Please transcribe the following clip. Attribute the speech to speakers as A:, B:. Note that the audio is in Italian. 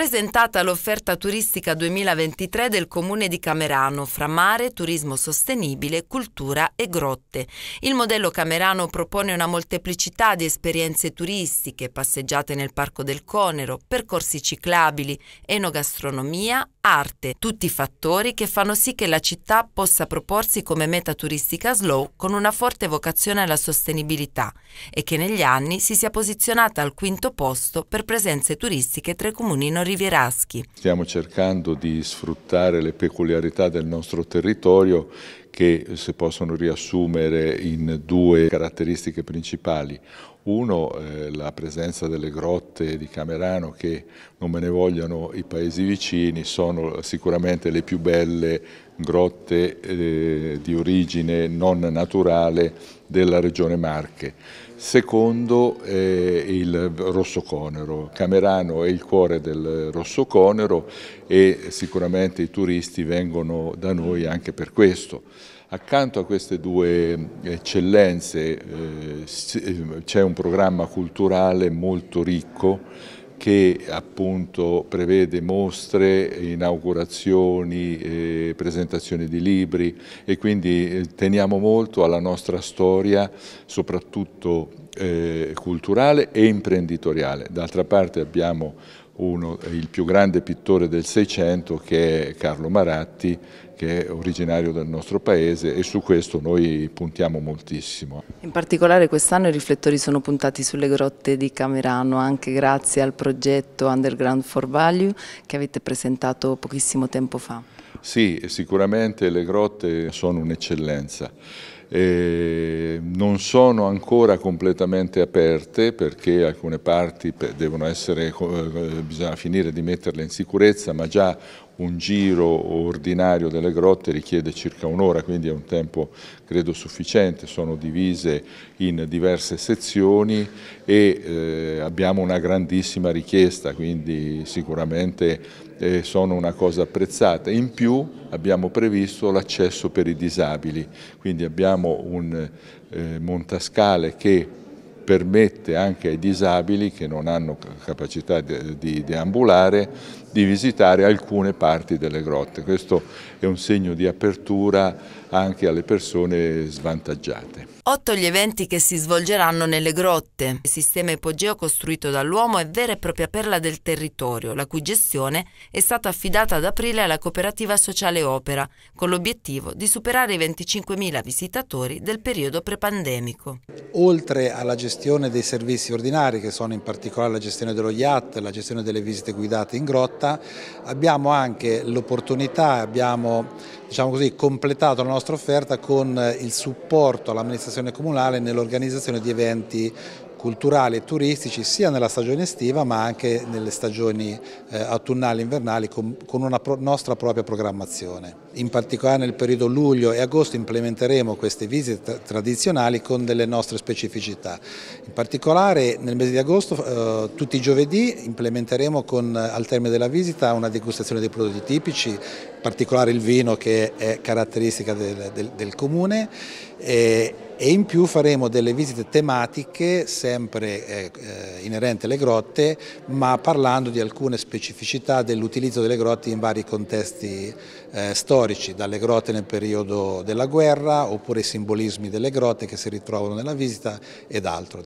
A: presentata l'offerta turistica 2023 del comune di Camerano fra mare, turismo sostenibile, cultura e grotte. Il modello Camerano propone una molteplicità di esperienze turistiche, passeggiate nel Parco del Conero, percorsi ciclabili, enogastronomia, arte, tutti fattori che fanno sì che la città possa proporsi come meta turistica slow con una forte vocazione alla sostenibilità e che negli anni si sia posizionata al quinto posto per presenze turistiche tra i comuni nordicini Rivieraschi.
B: Stiamo cercando di sfruttare le peculiarità del nostro territorio che si possono riassumere in due caratteristiche principali. Uno, eh, la presenza delle grotte di Camerano, che non me ne vogliono i paesi vicini, sono sicuramente le più belle grotte eh, di origine non naturale della regione Marche. Secondo eh, il Rosso Conero. Camerano è il cuore del Rosso Conero e sicuramente i turisti vengono da noi anche per questo. Accanto a queste due eccellenze eh, c'è un programma culturale molto ricco che appunto prevede mostre, inaugurazioni, eh, presentazioni di libri e quindi eh, teniamo molto alla nostra storia, soprattutto eh, culturale e imprenditoriale. D'altra parte abbiamo uno, il più grande pittore del Seicento che è Carlo Maratti, che è originario del nostro paese e su questo noi puntiamo moltissimo.
A: In particolare quest'anno i riflettori sono puntati sulle grotte di Camerano, anche grazie al progetto Underground for Value che avete presentato pochissimo tempo fa.
B: Sì, sicuramente le grotte sono un'eccellenza eh, non sono ancora completamente aperte perché alcune parti devono essere, eh, bisogna finire di metterle in sicurezza, ma già un giro ordinario delle grotte richiede circa un'ora, quindi è un tempo credo sufficiente, sono divise in diverse sezioni e eh, abbiamo una grandissima richiesta, quindi sicuramente eh, sono una cosa apprezzata. In più abbiamo previsto l'accesso per i disabili, quindi abbiamo un eh, montascale che permette anche ai disabili che non hanno capacità di, deambulare di visitare alcune parti delle grotte. Questo è un segno di apertura anche alle persone svantaggiate.
A: Otto gli eventi che si svolgeranno nelle grotte. Il sistema ipogeo costruito dall'uomo è vera e propria perla del territorio, la cui gestione è stata affidata ad aprile alla cooperativa sociale Opera, con l'obiettivo di superare i 25.000 visitatori del periodo prepandemico.
C: Oltre alla gestione dei servizi ordinari, che sono in particolare la gestione dello IAT, la gestione delle visite guidate in grotte, realtà abbiamo anche l'opportunità, abbiamo diciamo così, completato la nostra offerta con eh, il supporto all'amministrazione comunale nell'organizzazione di eventi culturali e turistici sia nella stagione estiva ma anche nelle stagioni eh, autunnali e invernali con, con una pro, nostra propria programmazione. In particolare nel periodo luglio e agosto implementeremo queste visite tradizionali con delle nostre specificità. In particolare nel mese di agosto eh, tutti i giovedì implementeremo con, al termine della visita una degustazione dei prodotti tipici particolare il vino che è caratteristica del, del, del comune e, e, in più faremo delle visite tematiche sempre eh, eh, inerenti alle grotte ma parlando di alcune specificità dell'utilizzo delle grotte in vari contesti eh, storici, dalle grotte nel periodo della guerra oppure i simbolismi delle grotte che si ritrovano nella visita ed altro.